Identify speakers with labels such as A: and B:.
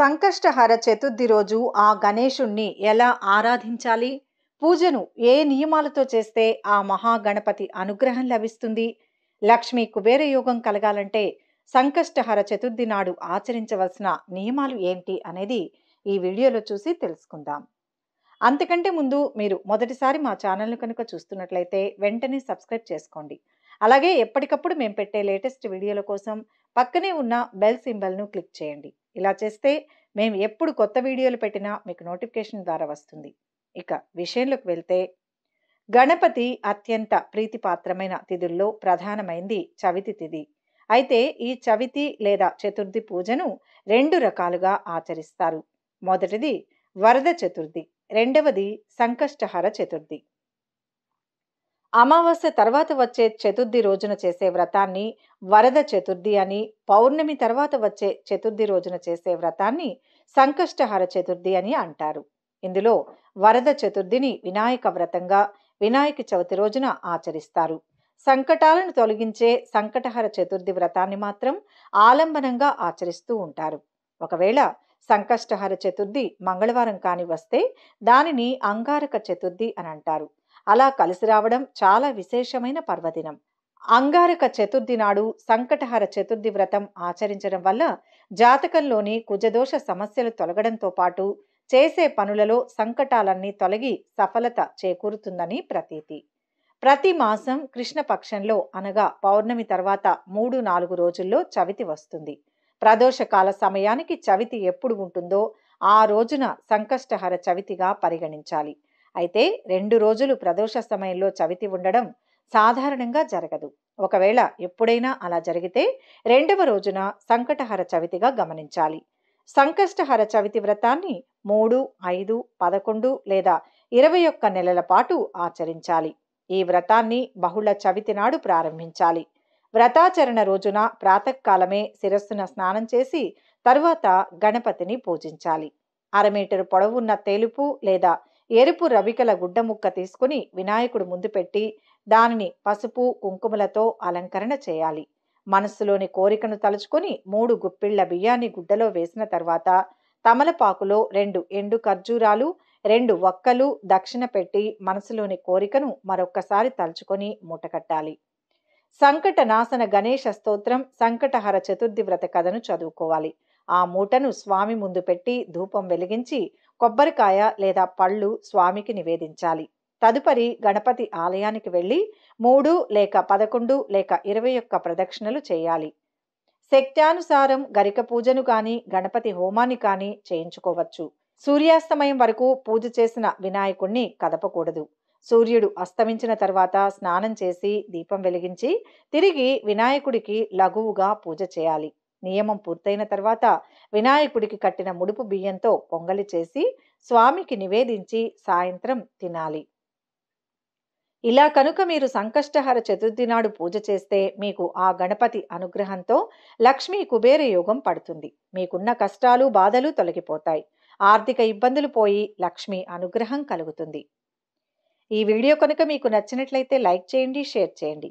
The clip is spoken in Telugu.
A: సంకష్టహర చతుర్థి రోజు ఆ గణేశుణ్ణి ఎలా ఆరాధించాలి పూజను ఏ నియమాలతో చేస్తే ఆ మహాగణపతి అనుగ్రహం లభిస్తుంది లక్ష్మీ కుబేర యోగం కలగాలంటే సంకష్టహర చతుర్థి నాడు ఆచరించవలసిన నియమాలు ఏంటి అనేది ఈ వీడియోలో చూసి తెలుసుకుందాం అంతకంటే ముందు మీరు మొదటిసారి మా ఛానల్ను కనుక చూస్తున్నట్లయితే వెంటనే సబ్స్క్రైబ్ చేసుకోండి అలాగే ఎప్పటికప్పుడు మేము పెట్టే లేటెస్ట్ వీడియోల కోసం పక్కనే ఉన్న బెల్ సింబల్ను క్లిక్ చేయండి ఇలా చేస్తే మేము ఎప్పుడు కొత్త వీడియోలు పెట్టినా మీకు నోటిఫికేషన్ ద్వారా వస్తుంది ఇక విషయంలోకి వెళ్తే గణపతి అత్యంత ప్రీతిపాత్రమైన తిథుల్లో ప్రధానమైంది చవితి తిథి అయితే ఈ చవితి లేదా చతుర్థి పూజను రెండు రకాలుగా ఆచరిస్తారు మొదటిది వరద చతుర్థి రెండవది సంకష్టహర చతుర్థి అమావాస్య తర్వాత వచ్చే చతుర్థి రోజున చేసే వ్రతాన్ని వరద చతుర్థి అని పౌర్ణమి తర్వాత వచ్చే చతుర్థి రోజున చేసే వ్రతాన్ని సంకష్టహార చతుర్థి అని అంటారు ఇందులో వరద చతుర్థిని వినాయక వ్రతంగా వినాయక చవితి రోజున ఆచరిస్తారు సంకటాలను తొలగించే సంకటహర చతుర్థి వ్రతాన్ని మాత్రం ఆలంబనంగా ఆచరిస్తూ ఉంటారు ఒకవేళ సంకష్టహర చతుర్థి మంగళవారం కాని వస్తే దానిని అంగారక చతుర్థి అని అంటారు అలా కలిసి రావడం చాలా విశేషమైన పర్వదినం అంగారక చతుర్థి నాడు సంకటహర చతుర్థి వ్రతం ఆచరించడం వల్ల జాతకంలోని కుజదోష సమస్యలు తొలగడంతో పాటు చేసే పనులలో సంకటాలన్నీ తొలగి సఫలత చేకూరుతుందని ప్రతీతి ప్రతి మాసం కృష్ణపక్షంలో అనగా పౌర్ణమి తర్వాత మూడు నాలుగు రోజుల్లో చవితి వస్తుంది ప్రదోషకాల సమయానికి చవితి ఎప్పుడు ఉంటుందో ఆ రోజున సంకష్టహర చవితిగా పరిగణించాలి అయితే రెండు రోజులు ప్రదోష సమయంలో చవితి ఉండడం సాధారణంగా జరగదు ఒకవేళ ఎప్పుడైనా అలా జరిగితే రెండవ రోజున సంకటహర చవితిగా గమనించాలి సంకష్టహర చవితి వ్రతాన్ని మూడు ఐదు పదకొండు లేదా ఇరవై ఒక్క నెలల పాటు ఆచరించాలి ఈ వ్రతాన్ని బహుళ చవితి నాడు ప్రారంభించాలి వ్రతాచరణ రోజున ప్రాతకాలమే శిరస్సున స్నానం చేసి తరువాత గణపతిని పూజించాలి అరమీటరు పొడవున్న తెలుపు లేదా ఎరుపు రవికల గుడ్డ ముక్క తీసుకుని వినాయకుడు ముందు పెట్టి దానిని పసుపు కుంకుమలతో అలంకరణ చేయాలి మనస్సులోని కోరికను తలుచుకొని మూడు గుప్పిళ్ల బియ్యాన్ని గుడ్డలో వేసిన తర్వాత తమలపాకులో రెండు ఎండు ఖర్జూరాలు రెండు ఒక్కలు దక్షిణ పెట్టి మనసులోని కోరికను మరొక్కసారి తలుచుకొని మూటకట్టాలి సంకట నాశన గణేష స్తోత్రం సంకటహర చతుర్థి వ్రత కథను చదువుకోవాలి ఆ మూటను స్వామి ముందు పెట్టి ధూపం వెలిగించి కొబ్బరికాయ లేదా పళ్ళు స్వామికి నివేదించాలి తదుపరి గణపతి ఆలయానికి వెళ్ళి మూడు లేక పదకొండు లేక ఇరవై ఒక్క ప్రదక్షిణలు చేయాలి శక్త్యానుసారం గరిక పూజను కానీ గణపతి హోమాన్ని కానీ చేయించుకోవచ్చు సూర్యాస్తమయం వరకు పూజ చేసిన వినాయకుణ్ణి కదపకూడదు సూర్యుడు అస్తమించిన తర్వాత స్నానం చేసి దీపం వెలిగించి తిరిగి వినాయకుడికి లఘువుగా పూజ చేయాలి నియమం పూర్తయిన తర్వాత వినాయకుడికి కట్టిన ముడుపు బియ్యంతో పొంగలి చేసి స్వామికి నివేదించి సాయంత్రం తినాలి ఇలా కనుక మీరు సంకష్టహర చతుర్థి నాడు పూజ చేస్తే మీకు ఆ గణపతి అనుగ్రహంతో లక్ష్మీ కుబేర యోగం పడుతుంది మీకున్న కష్టాలు బాధలు తొలగిపోతాయి ఆర్థిక ఇబ్బందులు పోయి లక్ష్మి అనుగ్రహం కలుగుతుంది ఈ వీడియో కనుక మీకు నచ్చినట్లయితే లైక్ చేయండి షేర్ చేయండి